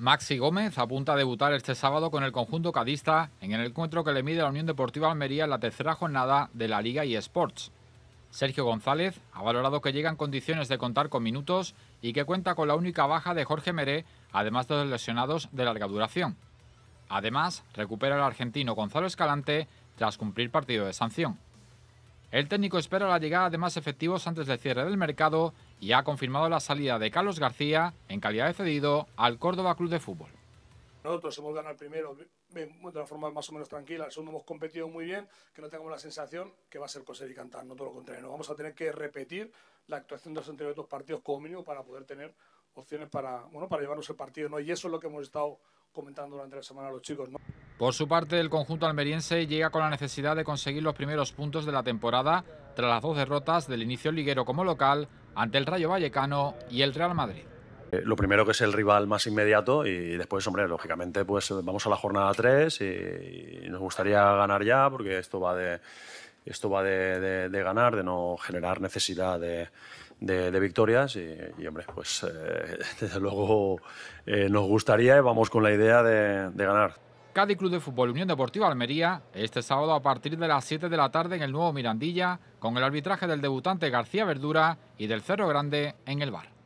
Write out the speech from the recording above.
Maxi Gómez apunta a debutar este sábado con el conjunto cadista en el encuentro que le mide la Unión Deportiva Almería en la tercera jornada de la Liga y Sports. Sergio González ha valorado que llega en condiciones de contar con minutos y que cuenta con la única baja de Jorge Meré, además de los lesionados de larga duración. Además, recupera el argentino Gonzalo Escalante tras cumplir partido de sanción. El técnico espera la llegada de más efectivos antes del cierre del mercado y ha confirmado la salida de Carlos García en calidad de cedido al Córdoba Club de Fútbol. Nosotros hemos ganado el primero de una forma más o menos tranquila, el segundo hemos competido muy bien, que no tengamos la sensación que va a ser coser y cantar, no todo lo contrario. vamos a tener que repetir la actuación de los anteriores dos partidos como mínimo para poder tener opciones para, para llevarnos el partido. ¿no? Y eso es lo que hemos estado durante la semana los chicos. Por su parte, el conjunto almeriense llega con la necesidad de conseguir los primeros puntos de la temporada tras las dos derrotas del inicio liguero como local ante el Rayo Vallecano y el Real Madrid. Eh, lo primero que es el rival más inmediato y después, hombre, lógicamente, pues vamos a la jornada 3 y, nos gustaría ganar ya porque esto va de, esto va de, ganar, de no generar necesidad de, victorias y, hombre, pues eh, desde luego eh, nos gustaría y vamos con la idea de, ganar. Cádiz Club de Fútbol Unión Deportiva Almería, este sábado a partir de las 7 de la tarde en el nuevo Mirandilla, con el arbitraje del debutante García Verdura y del Cerro Grande en el bar.